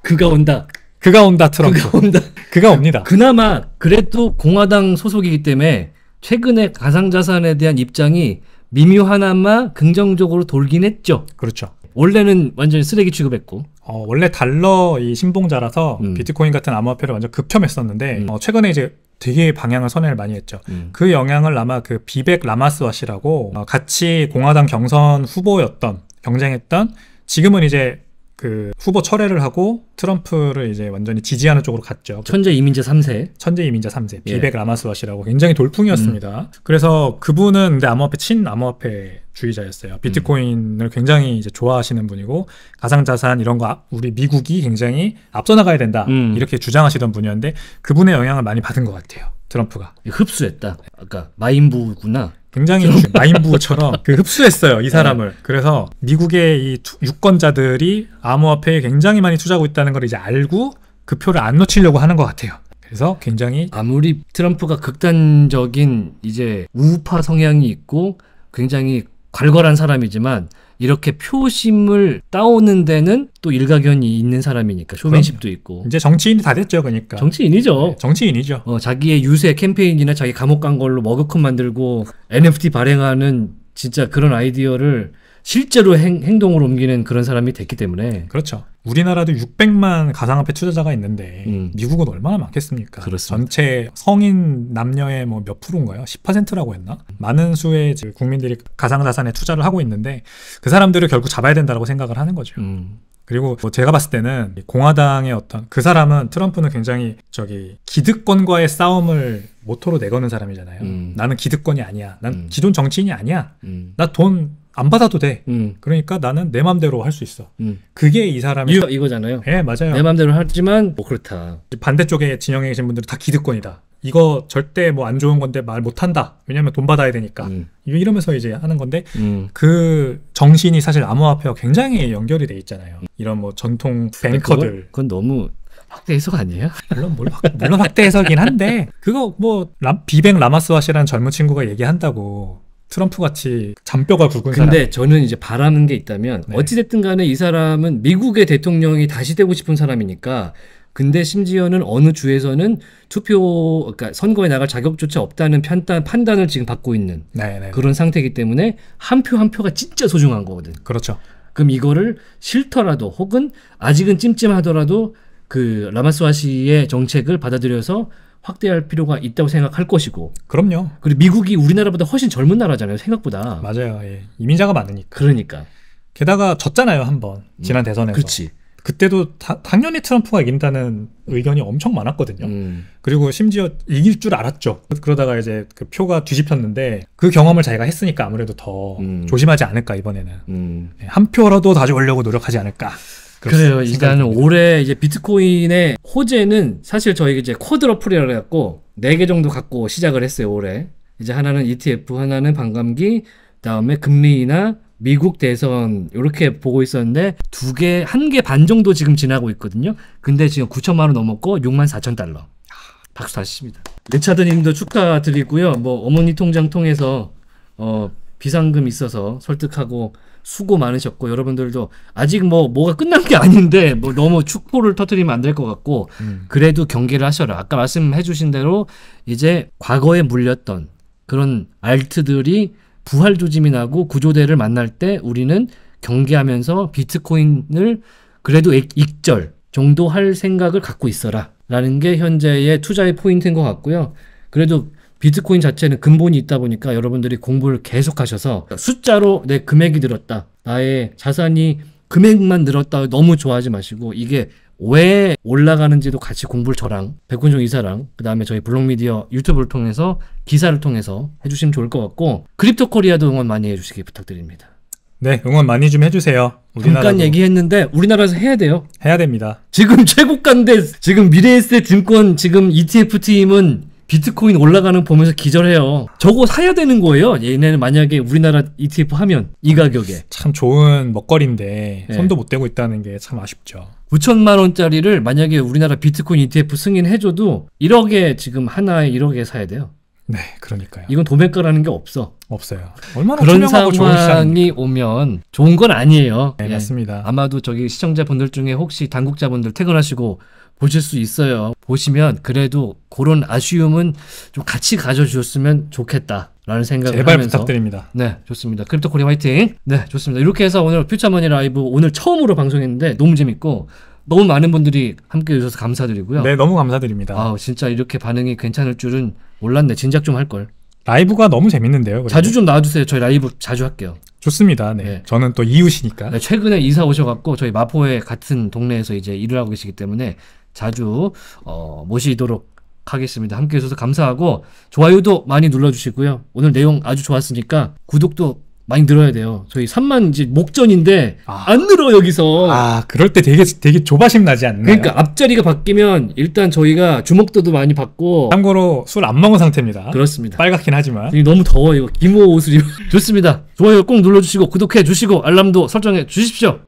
S2: 그가 온다. 그가 온다 트럼프. 그가 온다. 그가 옵니다. 그나마 그래도 공화당 소속이기 때문에 최근에 가상자산에 대한 입장이 미묘 하나마 긍정적으로 돌긴 했죠. 그렇죠. 원래는 완전히 쓰레기 취급했고. 어, 원래 달러
S1: 이 신봉자라서 음. 비트코인 같은 암호화폐를 완전 급혐했었는데 음. 어, 최근에 이제 되게 방향을 선회를 많이 했죠. 음. 그 영향을 아마 그 비백 라마스와 씨라고 어, 같이 공화당 경선 후보였던 경쟁했던 지금은 이제 그 후보 철회를 하고 트럼프를 이제 완전히 지지하는 쪽으로 갔죠. 천재 이민자 3세. 천재 이민자 3세. 예. 비백 예. 라마스와시라고 굉장히 돌풍이었습니다. 음. 그래서 그분은 근데 암호화폐 친 암호화폐 주의자였어요. 비트코인을 음. 굉장히 이제 좋아하시는 분이고 가상자산 이런 거 우리 미국이 굉장히 앞서 나가야 된다 음. 이렇게 주장하시던 분이었는데 그분의 영향을 많이 받은 것 같아요. 트럼프가 예, 흡수했다.
S2: 아까 마인부구나.
S1: 굉장히 마인부처럼 그 흡수했어요 이 네. 사람을. 네. 그래서 미국의 이 투, 유권자들이 암호화폐에 굉장히 많이 투자하고 있다는
S2: 걸 이제 알고 그 표를 안 놓치려고 하는 것 같아요. 그래서 굉장히 아무리 트럼프가 극단적인 이제 우파 성향이 있고 굉장히 괄괄한 사람이지만 이렇게 표심을 따오는 데는 또 일가견이 있는 사람이니까 쇼맨십도 있고 이제 정치인이 다 됐죠 그러니까 정치인이죠 네, 정치인이죠 어, 자기의 유세 캠페인이나 자기 감옥 간 걸로 머그컵 만들고 NFT 발행하는 진짜 그런 아이디어를 실제로 행, 동으로 옮기는 그런 사람이 됐기 때문에 그렇죠. 우리나라도 600만
S1: 가상화폐 투자자가 있는데 음. 미국은 얼마나 많겠습니까? 그렇습니다. 전체 성인 남녀의 뭐 몇 프로인가요? 10%라고 했나? 많은 수의 국민들이 가상자산에 투자를 하고 있는데 그 사람들을 결국 잡아야 된다고 생각을 하는 거죠. 음. 그리고 뭐 제가 봤을 때는 공화당의 어떤 그 사람은 트럼프는 굉장히 저기 기득권과의 싸움을 모토로 내거는 사람이잖아요. 음. 나는 기득권이 아니야. 난 음. 기존 정치인이 아니야. 음. 나돈 안 받아도 돼. 음. 그러니까 나는 내 맘대로 할 수 있어. 음. 그게 이 사람의 이거, 이거잖아요. 예, 네, 맞아요. 내 맘대로 하지만 뭐 그렇다. 반대쪽에 진영에 계신 분들은 다 기득권이다. 이거 절대 뭐 안 좋은 건데 말 못한다. 왜냐면 돈 받아야 되니까. 음. 이러면서 이제 하는 건데 음. 그 정신이 사실 암호화폐와 굉장히 연결이 돼 있잖아요. 이런 뭐 전통 뱅커들. 그건 너무
S2: 확대 해석 아니에요? 물론 뭘, 물론 확대 해석이긴 한데
S1: 그거 뭐 람,
S2: 비뱅 라마스와시라는 젊은 친구가 얘기한다고 트럼프 같이 잔뼈가 굵은 근데 사람. 근데 저는 이제 바라는 게 있다면 네. 어찌됐든 간에 이 사람은 미국의 대통령이 다시 되고 싶은 사람이니까 근데 심지어는 어느 주에서는 투표 그러니까 선거에 나갈 자격조차 없다는 판단, 판단을 지금 받고 있는 네네. 네, 네. 그런 상태이기 때문에 한 표한 한 표가 진짜 소중한 거거든. 그렇죠. 그럼 이거를 싫더라도 혹은 아직은 찜찜하더라도 그 라마스와 시의 정책을 받아들여서 확대할 필요가 있다고 생각할 것이고. 그럼요. 그리고 미국이 우리나라보다 훨씬 젊은 나라잖아요. 생각보다. 맞아요. 예. 이민자가
S1: 많으니까. 그러니까. 게다가 졌잖아요 한번 음. 지난 음, 대선에서. 그렇지. 그때도 다, 당연히 트럼프가 이긴다는 의견이 엄청 많았거든요. 음. 그리고 심지어 이길 줄 알았죠. 그러다가 이제 그 표가 뒤집혔는데 그 경험을 자기가 했으니까 아무래도 더 음. 조심하지 않을까 이번에는 음. 예, 한
S2: 표라도 다져올려고 노력하지 않을까. 그래요. 일단 올해 이제 비트코인의 호재는 사실 저희 이제 코드 러플이라고 해갖고 네 개 정도 갖고 시작을 했어요. 올해 이제 하나는 ETF, 하나는 반감기, 다음에 금리나 미국 대선 이렇게 보고 있었는데 두 개 한 개 반 정도 지금 지나고 있거든요. 근데 지금 9천만 원 넘었고 6만 4천 달러. 박수 다십니다. 레차드님도 네, 축하드리고요. 뭐 어머니 통장 통해서 어 비상금 있어서 설득하고 수고 많으셨고 여러분들도 아직 뭐 뭐가 끝난 게 아닌데 뭐 너무 축포를 터트리면 안 될 것 같고 음. 그래도 경계를 하셔라. 아까 말씀해주신 대로 이제 과거에 물렸던 그런 알트들이 부활 조짐이 나고 구조대를 만날 때 우리는 경계하면서 비트코인을 그래도 익절 정도 할 생각을 갖고 있어라. 라는 게 현재의 투자의 포인트인 것 같고요. 그래도 비트코인 자체는 근본이 있다 보니까 여러분들이 공부를 계속 하셔서 숫자로 내 금액이 늘었다. 나의 자산이 금액만 늘었다. 너무 좋아하지 마시고 이게 왜 올라가는지도 같이 공부를 저랑 백훈종 이사랑 그 다음에 저희 블록미디어 유튜브를 통해서 기사를 통해서 해주시면 좋을 것 같고 크립토 코리아도 응원 많이 해주시기 부탁드립니다. 네, 응원 많이 좀 해주세요. 우리나라도. 잠깐 얘기했는데 우리나라에서 해야 돼요. 해야 됩니다. 지금 최고가인데 지금 미래에셋 증권 지금 ETF 팀은 비트코인 올라가는 보면서 기절해요. 저거 사야 되는 거예요. 얘네는 만약에 우리나라 ETF 하면 이 가격에 참 좋은 먹거리인데 네. 손도 못 대고 있다는 게 참 아쉽죠. 9천만 원짜리를 만약에 우리나라 비트코인 ETF 승인해줘도 1억에 지금 하나에 1억에 사야 돼요. 네, 그러니까요. 이건 도매가라는 게 없어. 없어요. 얼마나 그런 상황이 오면 좋은 건 아니에요. 네, 예. 맞습니다. 아마도 저기 시청자분들 중에 혹시 당국자분들 퇴근하시고 보실 수 있어요. 보시면 그래도 그런 아쉬움은 좀 같이 가져주셨으면 좋겠다. 라는 생각을 제발 하면서 부탁드립니다. 네, 좋습니다. 크립토 코리 화이팅. 네, 좋습니다. 이렇게 해서 오늘 퓨처머니 라이브 오늘 처음으로 방송했는데 너무 재밌고 너무 많은 분들이 함께 해주셔서 감사드리고요. 네, 너무 감사드립니다. 아, 진짜 이렇게 반응이 괜찮을 줄은 몰랐네. 진작 좀 할 걸. 라이브가 너무 재밌는데요. 그래도. 자주 좀 나와주세요. 저희 라이브 자주 할게요. 좋습니다. 네. 네. 저는 또 이웃이니까. 네, 최근에 이사 오셔갖고 저희 마포에 같은 동네에서 이제 일을 하고 계시기 때문에 자주 어, 모시도록 하겠습니다. 함께 해주셔서 감사하고 좋아요도 많이 눌러주시고요. 오늘 내용 아주 좋았으니까 구독도 많이 늘어야 돼요. 저희 3만 이제 목전인데 아. 안 늘어 여기서. 아 그럴 때 되게 되게 조바심 나지 않나요? 그러니까 앞자리가 바뀌면 일단 저희가 주먹도도 많이 받고. 참고로 술 안 먹은 상태입니다. 그렇습니다. 빨갛긴 하지만. 너무 더워 이거 기모 옷을 입. 좋습니다. 좋아요 꼭 눌러주시고 구독해 주시고 알람도 설정해 주십시오.